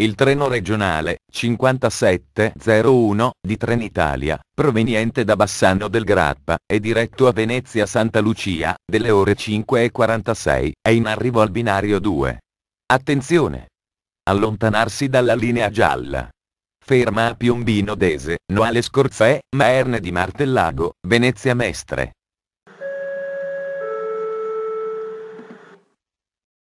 Il treno regionale 5701 di Trenitalia, proveniente da Bassano del Grappa, è diretto a Venezia Santa Lucia, delle ore 5.46, è in arrivo al binario 2. Attenzione! Allontanarsi dalla linea gialla. Ferma a Piombino Dese, Noale Scorzè, Maerne di Martellago, Venezia Mestre.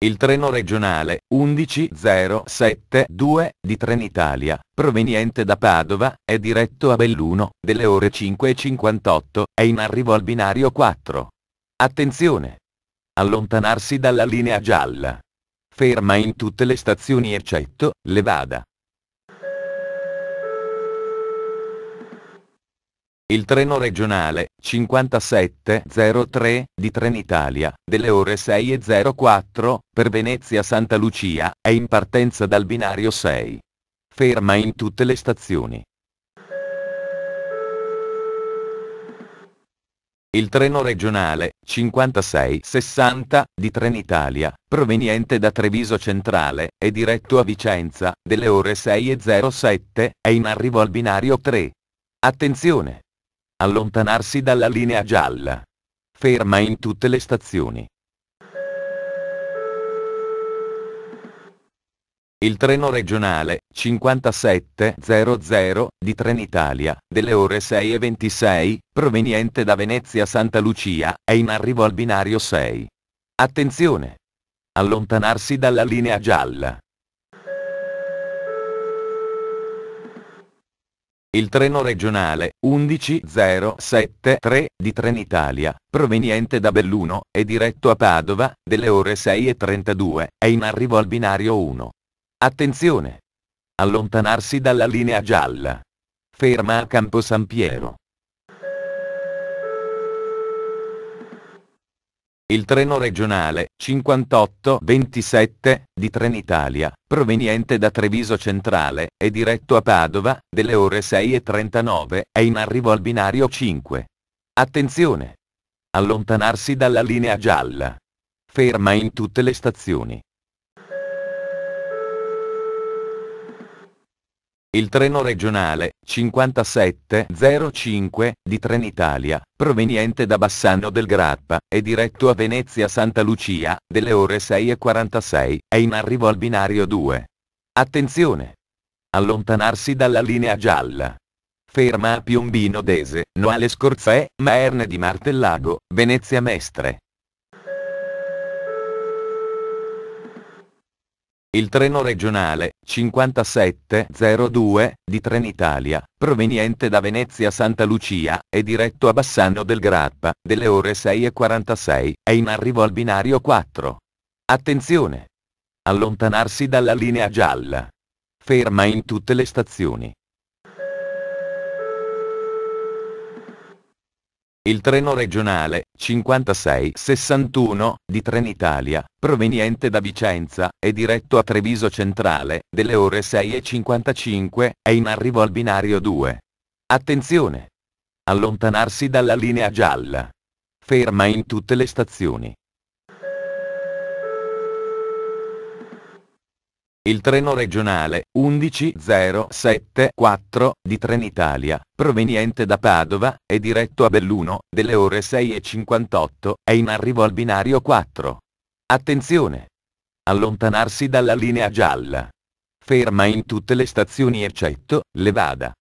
Il treno regionale 11072 di Trenitalia, proveniente da Padova, è diretto a Belluno, delle ore 5.58, è in arrivo al binario 4. Attenzione! Allontanarsi dalla linea gialla. Ferma in tutte le stazioni eccetto Levada. Il treno regionale 5703 di Trenitalia, delle ore 6.04, per Venezia Santa Lucia, è in partenza dal binario 6. Ferma in tutte le stazioni. Il treno regionale 5660 di Trenitalia, proveniente da Treviso Centrale è diretto a Vicenza, delle ore 6.07, è in arrivo al binario 3. Attenzione! Allontanarsi dalla linea gialla. Ferma in tutte le stazioni. Il treno regionale 5700 di Trenitalia, delle ore 6.26, proveniente da Venezia Santa Lucia, è in arrivo al binario 6. Attenzione! Allontanarsi dalla linea gialla. Il treno regionale 11073 di Trenitalia, proveniente da Belluno e diretto a Padova, delle ore 6.32, è in arrivo al binario 1. Attenzione! Allontanarsi dalla linea gialla. Ferma a Campo San Piero. Il treno regionale 5827 di Trenitalia, proveniente da Treviso Centrale è diretto a Padova, delle ore 6.39, è in arrivo al binario 5. Attenzione! Allontanarsi dalla linea gialla. Ferma in tutte le stazioni. Il treno regionale 5705 di Trenitalia, proveniente da Bassano del Grappa, è diretto a Venezia Santa Lucia, delle ore 6.46, è in arrivo al binario 2. Attenzione! Allontanarsi dalla linea gialla. Ferma a Piombino Dese, Noale Scorzè, Maerne di Martellago, Venezia Mestre. Il treno regionale 5702 di Trenitalia, proveniente da Venezia Santa Lucia, è diretto a Bassano del Grappa, delle ore 6.46, è in arrivo al binario 4. Attenzione! Allontanarsi dalla linea gialla. Ferma in tutte le stazioni. Il treno regionale 5661 di Trenitalia, proveniente da Vicenza e diretto a Treviso Centrale, delle ore 6.55, è in arrivo al binario 2. Attenzione! Allontanarsi dalla linea gialla. Ferma in tutte le stazioni. Il treno regionale 11074 di Trenitalia, proveniente da Padova, è diretto a Belluno, delle ore 6.58, è in arrivo al binario 4. Attenzione! Allontanarsi dalla linea gialla. Ferma in tutte le stazioni eccetto Levada.